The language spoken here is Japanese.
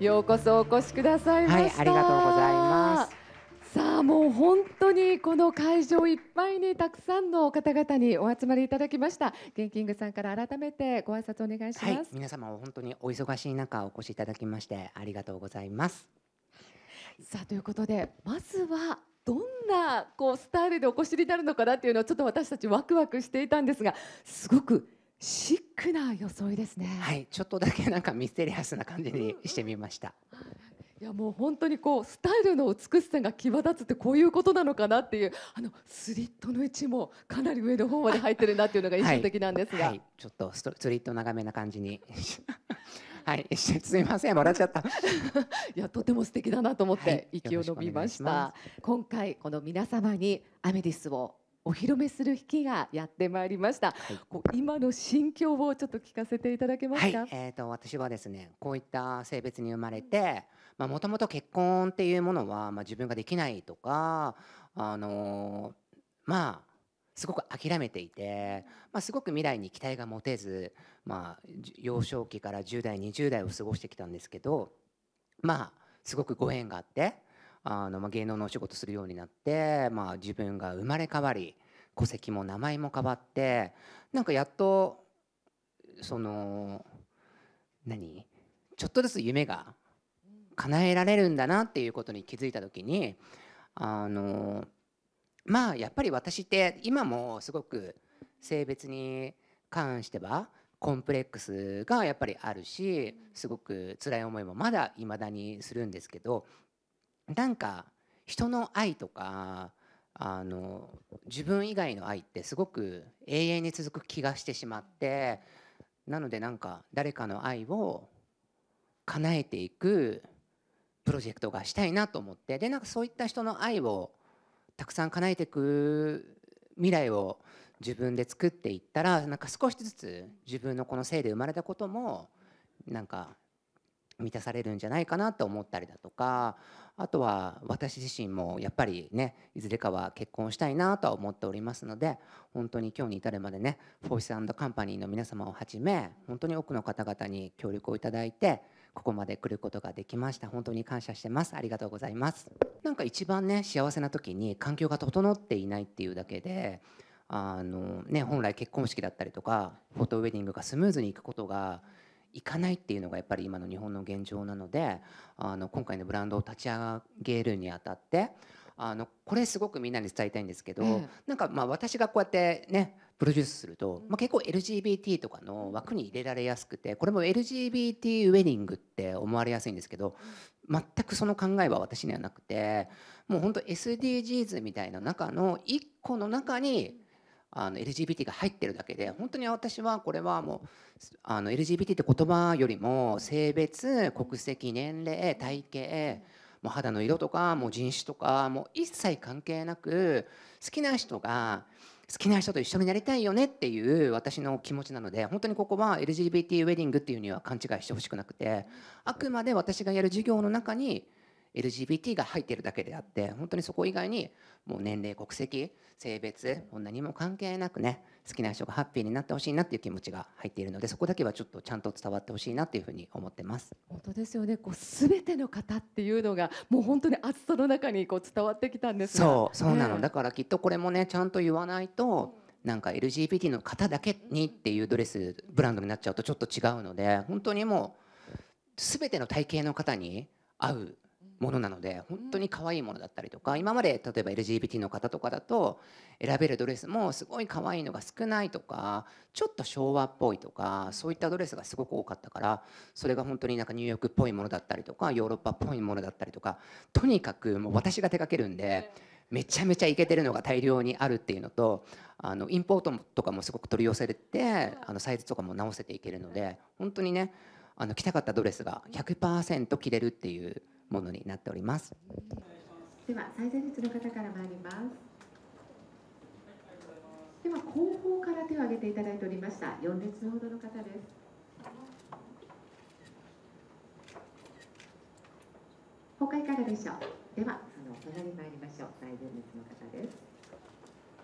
ようこそお越しくださいました、はい、ありがとうございますさあもう本当にこの会場いっぱいにたくさんの方々にお集まりいただきましたゲンキングさんから改めてご挨拶お願いします、はい、皆様本当にお忙しい中お越しいただきましてありがとうございますさあということでまずはどんなこうスタイルでお越しになるのかなっていうのをちょっと私たちワクワクしていたんですがすごくシックな装いですね。はい、ちょっとだけなんかミステリアスな感じに してみました。いやもう本当にこうスタイルの美しさが際立つってこういうことなのかなっていうあのスリットの位置もかなり上の方まで入ってるなっていうのが印象的なんですが、はいはい、ちょっとスリット長めな感じに はいすみません笑っちゃった いやとても素敵だなと思って息を伸びました、はい、しし今回この皆様にアメディスをお披露目する日がやってまいりました、はい、今の心境をちょっと聞かせていただけますか、はい、えーと、私はですねこういった性別に生まれてもともと結婚っていうものは、まあ、自分ができないとかあのまあすごく諦めていて、まあ、すごく未来に期待が持てず、まあ、幼少期から10代20代を過ごしてきたんですけどまあすごくご縁があって。あの、まあ、芸能のお仕事するようになって、まあ、自分が生まれ変わり戸籍も名前も変わってなんかやっとその何ちょっとずつ夢が叶えられるんだなっていうことに気づいた時にあのまあやっぱり私って今もすごく性別に関してはコンプレックスがやっぱりあるしすごく辛い思いもまだ未だにするんですけどなんか人の愛とかあの自分以外の愛ってすごく永遠に続く気がしてしまってなのでなんか誰かの愛を叶えていくプロジェクトがしたいなと思ってでなんかそういった人の愛をたくさん叶えていく未来を自分で作っていったらなんか少しずつ自分のこの性で生まれたこともなんか満たされるんじゃないかなと思ったりだとかあとは私自身もやっぱりねいずれかは結婚したいなとは思っておりますので本当に今日に至るまでねフォーシスカンパニーの皆様をはじめ本当に多くの方々に協力をいただいてここまで来ることができました本当に感謝してますありがとうございますなんか一番ね幸せな時に環境が整っていないっていうだけであのね本来結婚式だったりとかフォトウェディングがスムーズにいくことが、行かないっていうのがやっぱり今の日本の現状なのであの今回のブランドを立ち上げるにあたってあのこれすごくみんなに伝えたいんですけど、ええ、なんかまあ私がこうやってねプロデュースすると、まあ、結構 LGBT とかの枠に入れられやすくてこれも LGBT ウェディングって思われやすいんですけど全くその考えは私にはなくてもうほんと SDGs みたいな中の1個の中にあの LGBT が入ってるだけで本当に私はこれはもうあの LGBT って言葉よりも性別国籍年齢体型もう肌の色とかもう人種とかもう一切関係なく好きな人が好きな人と一緒になりたいよねっていう私の気持ちなので本当にここは LGBT ウェディングっていうには勘違いしてほしくなくてあくまで私がやる授業の中に LGBT が入っているだけであって本当にそこ以外にもう年齢国籍性別もう何も関係なくね好きな人がハッピーになってほしいなっていう気持ちが入っているのでそこだけはちょっとちゃんと伝わってほしいなっていうふうに思ってます本当ですよねこう全ての方っていうのがもう本当に暑さの中にこう伝わってきたんですそうそうなの、ね、だからきっとこれもねちゃんと言わないと、なんか LGBT の方だけにっていうドレスブランドになっちゃうとちょっと違うので本当にもう全ての体型の方に合うものなので本当に可愛いものだったりとか今まで例えば LGBT の方とかだと選べるドレスもすごい可愛いのが少ないとかちょっと昭和っぽいとかそういったドレスがすごく多かったからそれが本当になんかニューヨークっぽいものだったりとかヨーロッパっぽいものだったりとかとにかくもう私が手掛けるんで。めちゃめちゃイケてるのが大量にあるっていうのとあのインポートとかもすごく取り寄せれてあのサイズとかも直せていけるので本当にねあの着たかったドレスが100%着れるっていうものになっております。では最前列の方から参ります。では後方から手を挙げていただいておりました4列ほどの方です。他いかがでしょう。ではその隣に参りましょう。最前列の方です。